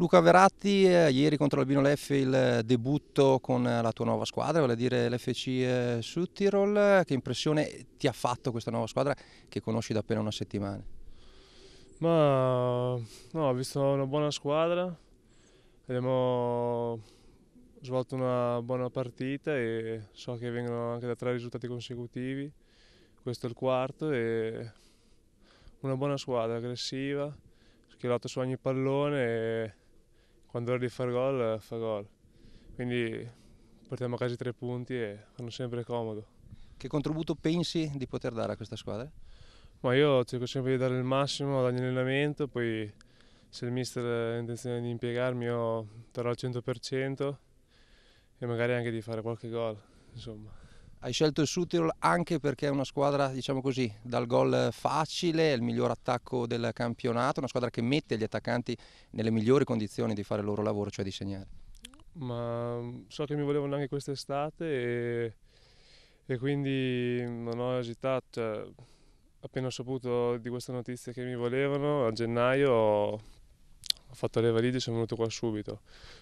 Luca Veratti, eh, ieri contro l'Albino Leffe il debutto con eh, la tua nuova squadra, vale a dire l'FC eh, Suttirol. Che impressione ti ha fatto questa nuova squadra che conosci da appena una settimana? Ma no, ho visto una buona squadra, abbiamo svolto una buona partita e so che vengono anche da tre risultati consecutivi, questo è il quarto e una buona squadra aggressiva, che su ogni pallone e quando è ora di far gol, fa gol. Quindi portiamo a casa i tre punti e fanno sempre comodo. Che contributo pensi di poter dare a questa squadra? Ma io cerco sempre di dare il massimo ad ogni allenamento, poi se il mister ha intenzione di impiegarmi io darò al 100% e magari anche di fare qualche gol, insomma. Hai scelto il Suttirol anche perché è una squadra, diciamo così, dal gol facile, è il miglior attacco del campionato, una squadra che mette gli attaccanti nelle migliori condizioni di fare il loro lavoro, cioè di segnare. Ma mm, so che mi volevano anche quest'estate e, e quindi non ho esitato. Cioè, appena ho saputo di questa notizia che mi volevano, a gennaio ho fatto le valigie e sono venuto qua subito.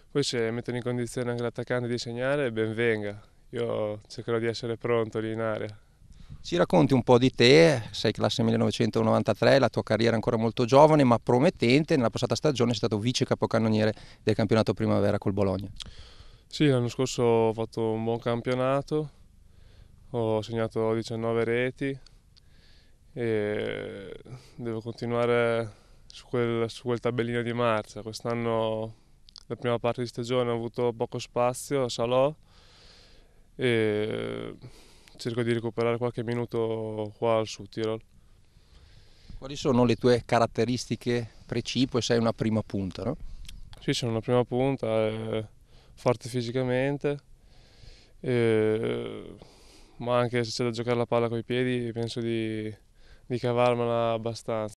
Poi se mettono in condizione anche l'attaccante di segnare, ben venga io cercherò di essere pronto lì in area. Ci racconti un po' di te, sei classe 1993, la tua carriera è ancora molto giovane ma promettente, nella passata stagione sei stato vice capocannoniere del campionato primavera col Bologna. Sì, l'anno scorso ho fatto un buon campionato, ho segnato 19 reti e devo continuare su quel, su quel tabellino di marcia. Quest'anno la prima parte di stagione ho avuto poco spazio a Salò, e cerco di recuperare qualche minuto qua al Sud Tirol. Quali sono le tue caratteristiche precipue? Sei una prima punta, no? Sì, sono una prima punta, eh, forte fisicamente, e, ma anche se c'è da giocare la palla coi piedi penso di, di cavarmela abbastanza.